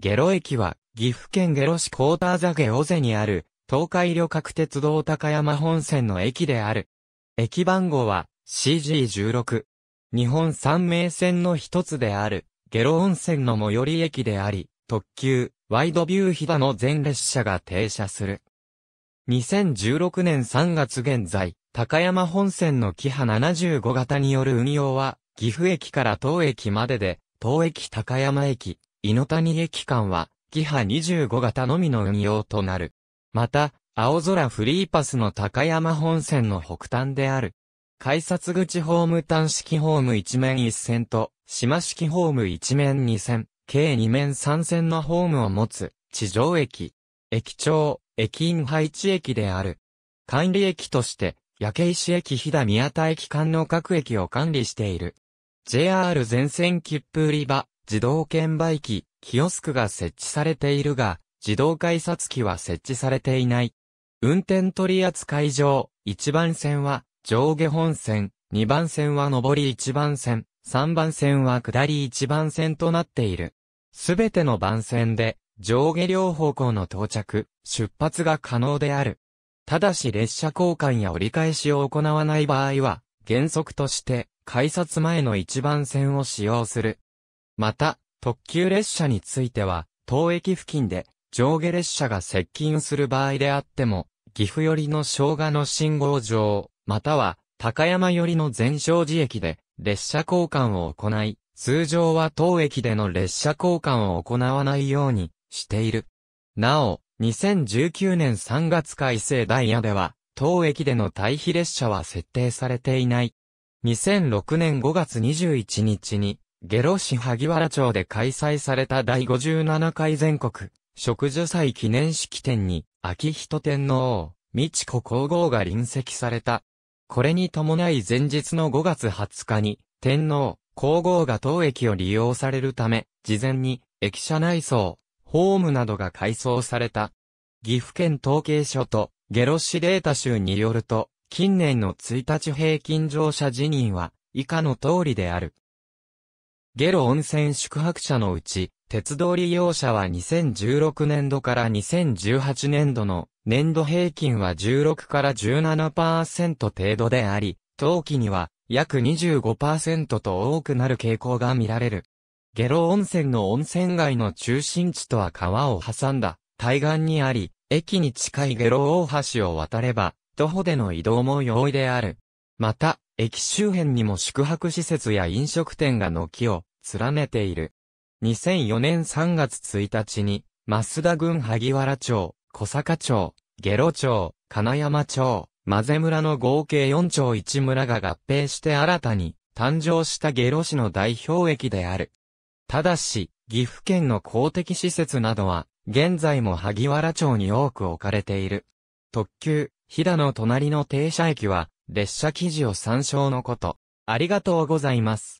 下呂駅は、岐阜県下呂市コーターザゲオゼにある、東海旅客鉄道高山本線の駅である。駅番号は CG16。日本三名線の一つである、下呂温泉の最寄り駅であり、特急、ワイドビューヒダの全列車が停車する。2016年3月現在、高山本線のキハ75型による運用は、岐阜駅から当駅までで、当駅高山駅、猪谷駅間は、キハ25型のみの運用となる。また、青空フリーパスの高山本線の北端である。改札口ホーム端式ホーム一面一線と、島式ホーム一面二線、計二面三線のホームを持つ、地上駅。駅長、駅員配置駅である。管理駅として、焼け石駅飛騨宮田駅間の各駅を管理している。JR 全線切符売り場、自動券売機、キオスクが設置されているが、自動改札機は設置されていない。運転取扱い上、1番線は上下本線、2番線は上り1番線、3番線は下り1番線となっている。すべての番線で上下両方向の到着、出発が可能である。ただし列車交換や折り返しを行わない場合は、原則として改札前の1番線を使用する。また、特急列車については、当駅付近で上下列車が接近する場合であっても、岐阜寄りの生姜の信号場、または高山寄りの全勝寺駅で列車交換を行い、通常は当駅での列車交換を行わないようにしている。なお、2019年3月改正ダイヤでは、当駅での対比列車は設定されていない。2006年5月21日に、下呂市萩原町で開催された第57回全国植樹祭記念式典に、秋人天皇、美智子皇后が臨席された。これに伴い前日の5月20日に、天皇、皇后が当駅を利用されるため、事前に、駅舎内装、ホームなどが改装された。岐阜県統計所と、下呂市データ集によると、近年の1日平均乗車辞任は、以下の通りである。ゲロ温泉宿泊者のうち、鉄道利用者は2016年度から2018年度の年度平均は16から17%程度であり、冬季には約25%と多くなる傾向が見られる。ゲロ温泉の温泉街の中心地とは川を挟んだ対岸にあり、駅に近いゲロ大橋を渡れば、徒歩での移動も容易である。また、駅周辺にも宿泊施設や飲食店が軒を連ねている。2004年3月1日に、増田郡萩原町、小坂町、下呂町、金山町、混ぜ村の合計4町1村が合併して新たに誕生した下呂市の代表駅である。ただし、岐阜県の公的施設などは、現在も萩原町に多く置かれている。特急、飛騨の隣の停車駅は、列車記事を参照のこと。ありがとうございます。